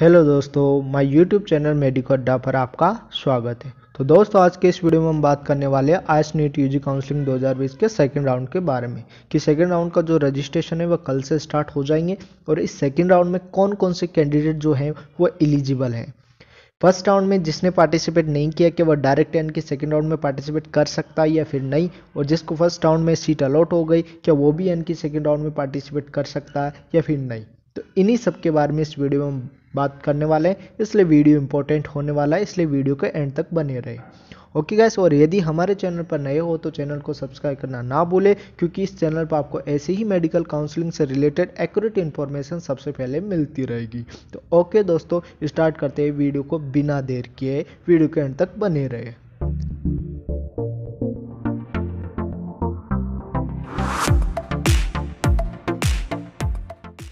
hello दोस्तों my YouTube channel medico अड्डा पर आपका स्वागत है तो दोस्तों आज के इस वीडियो में हम बात करने वाले हैं आयस नीट यू काउंसलिंग 2020 के सेकंड राउंड के बारे में कि सेकंड राउंड का जो रजिस्ट्रेशन है वह कल से स्टार्ट हो जाएंगे और इस सेकंड राउंड में कौन कौन से कैंडिडेट जो हैं वो एलिजिबल हैं फर्स्ट राउंड में जिसने पार्टिसिपेट नहीं किया कि वह डायरेक्ट एंड के सेकंड राउंड में पार्टिसिपेट कर सकता है या फिर नहीं और जिसको फर्स्ट राउंड में सीट अलॉट हो गई क्या वो भी एंड की सेकेंड राउंड में पार्टिसिपेट कर सकता है या फिर नहीं तो इन्हीं सब के बारे में इस वीडियो में बात करने वाले हैं इसलिए वीडियो इंपॉर्टेंट होने वाला है इसलिए वीडियो के एंड तक बने रहे ओके गैस और यदि हमारे चैनल पर नए हो तो चैनल को सब्सक्राइब करना ना भूले क्योंकि इस चैनल पर आपको ऐसे ही मेडिकल काउंसलिंग से रिलेटेड एक्यूरेट इन्फॉर्मेशन सबसे पहले मिलती रहेगी तो ओके दोस्तों स्टार्ट करते हैं वीडियो को बिना देर किए वीडियो के एंड तक बने रहे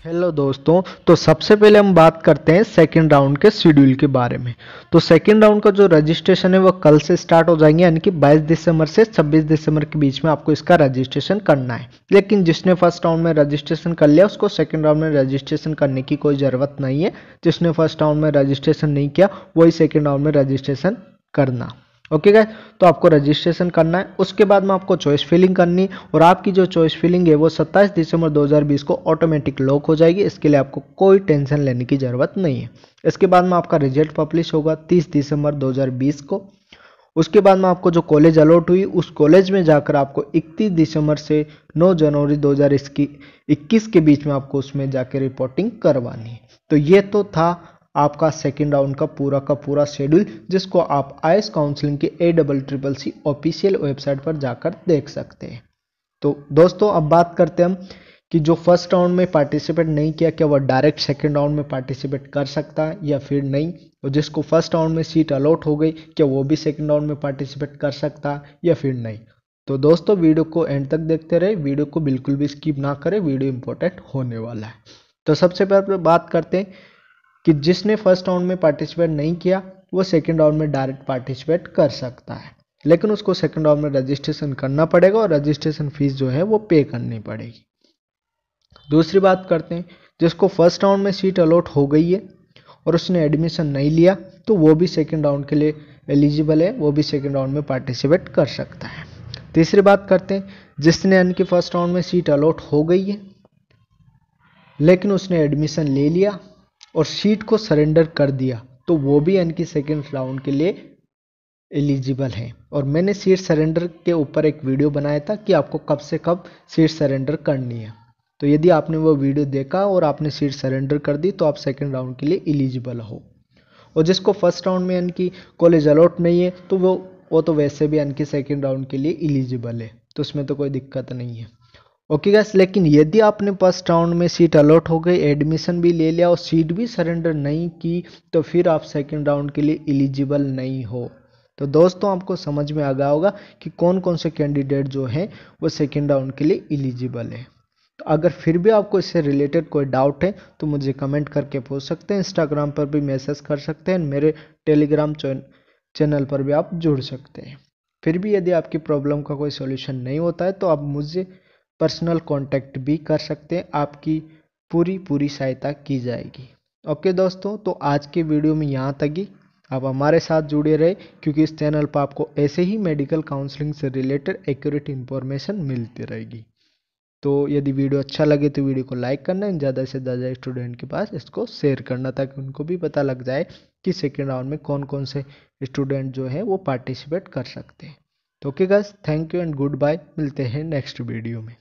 हेलो दोस्तों तो सबसे पहले हम बात करते हैं सेकेंड राउंड के शेड्यूल के बारे में तो सेकेंड राउंड का जो रजिस्ट्रेशन है वो कल से स्टार्ट हो जाएंगे यानी कि 22 दिसंबर से 26 दिसंबर के बीच में आपको इसका रजिस्ट्रेशन करना है लेकिन जिसने फर्स्ट राउंड में रजिस्ट्रेशन कर लिया उसको सेकेंड राउंड में रजिस्ट्रेशन करने की कोई ज़रूरत नहीं है जिसने फर्स्ट राउंड में रजिस्ट्रेशन नहीं किया वही सेकेंड राउंड में रजिस्ट्रेशन करना ओके गए तो आपको रजिस्ट्रेशन करना है उसके बाद में आपको चॉइस फिलिंग करनी और आपकी जो चॉइस फिलिंग है वो 27 दिसंबर 2020 को ऑटोमेटिक लॉक हो जाएगी इसके लिए आपको कोई टेंशन लेने की ज़रूरत नहीं है इसके बाद में आपका रिजल्ट पब्लिश होगा 30 दिसंबर 2020 को उसके बाद में आपको जो कॉलेज अलॉट हुई उस कॉलेज में जाकर आपको इकतीस दिसंबर से नौ जनवरी 2021 के बीच में आपको उसमें जाकर रिपोर्टिंग करवानी है तो ये तो था आपका सेकेंड राउंड का पूरा का पूरा शेड्यूल जिसको आप आयस काउंसलिंग के A double triple C official website पर जाकर देख सकते हैं तो दोस्तों अब बात करते हैं हम कि जो फर्स्ट राउंड में पार्टिसिपेट नहीं किया क्या वह डायरेक्ट सेकेंड राउंड में पार्टिसिपेट कर सकता है या फिर नहीं और जिसको फर्स्ट राउंड में सीट अलॉट हो गई क्या वो भी सेकेंड राउंड में पार्टिसिपेट कर सकता है या फिर नहीं तो दोस्तों वीडियो को एंड तक देखते रहे वीडियो को बिल्कुल भी स्किप ना करें वीडियो इंपॉर्टेंट होने वाला है तो सबसे पहले बात करते हैं कि जिसने फर्स्ट राउंड में पार्टिसिपेट नहीं किया वो सेकेंड राउंड में डायरेक्ट पार्टिसिपेट कर सकता है लेकिन उसको सेकेंड राउंड में रजिस्ट्रेशन करना पड़ेगा और रजिस्ट्रेशन फीस जो है वो पे करनी पड़ेगी दूसरी बात करते हैं जिसको फर्स्ट राउंड में सीट अलॉट हो गई है और उसने एडमिशन नहीं लिया तो वो भी सेकेंड राउंड के लिए एलिजिबल है वो भी सेकेंड राउंड में पार्टिसिपेट कर सकता है तीसरी बात करते हैं जिसने यानी कि फर्स्ट राउंड में सीट अलॉट हो गई है लेकिन उसने एडमिशन ले लिया और सीट को सरेंडर कर दिया तो वो भी एन की सेकेंड राउंड के लिए एलिजिबल हैं और मैंने सीट सरेंडर के ऊपर एक वीडियो बनाया था कि आपको कब से कब सीट सरेंडर करनी है तो यदि आपने वो वीडियो देखा और आपने सीट सरेंडर कर दी तो आप सेकेंड राउंड के लिए एलिजिबल हो और जिसको फर्स्ट राउंड में यानी कॉलेज अलॉट नहीं है तो वो वो तो वैसे भी यानी सेकेंड राउंड के लिए एलिजिबल है तो उसमें तो कोई दिक्कत नहीं है ओके गैस लेकिन यदि आपने फर्स्ट राउंड में सीट अलॉट हो गई एडमिशन भी ले लिया और सीट भी सरेंडर नहीं की तो फिर आप सेकेंड राउंड के लिए एलिजिबल नहीं हो तो दोस्तों आपको समझ में आ गया होगा कि कौन कौन से कैंडिडेट जो हैं वो सेकेंड राउंड के लिए एलिजिबल है तो अगर फिर भी आपको इससे रिलेटेड कोई डाउट है तो मुझे कमेंट करके पूछ सकते हैं इंस्टाग्राम पर भी मैसेज कर सकते हैं मेरे टेलीग्राम चैनल पर भी आप जुड़ सकते हैं फिर भी यदि आपकी प्रॉब्लम का कोई सोल्यूशन नहीं होता है तो आप मुझे पर्सनल कांटेक्ट भी कर सकते हैं आपकी पूरी पूरी सहायता की जाएगी ओके दोस्तों तो आज के वीडियो में यहाँ तक ही आप हमारे साथ जुड़े रहे क्योंकि इस चैनल पर आपको ऐसे ही मेडिकल काउंसलिंग से रिलेटेड एक्यूरेट इन्फॉर्मेशन मिलती रहेगी तो यदि वीडियो अच्छा लगे तो वीडियो को लाइक करना एंड ज़्यादा से ज़्यादा स्टूडेंट के पास इसको शेयर करना ताकि उनको भी पता लग जाए कि सेकेंड राउंड में कौन कौन से स्टूडेंट जो है वो पार्टिसिपेट कर सकते हैं तो okay guys thank you and goodbye मिलते हैं नेक्स्ट वीडियो में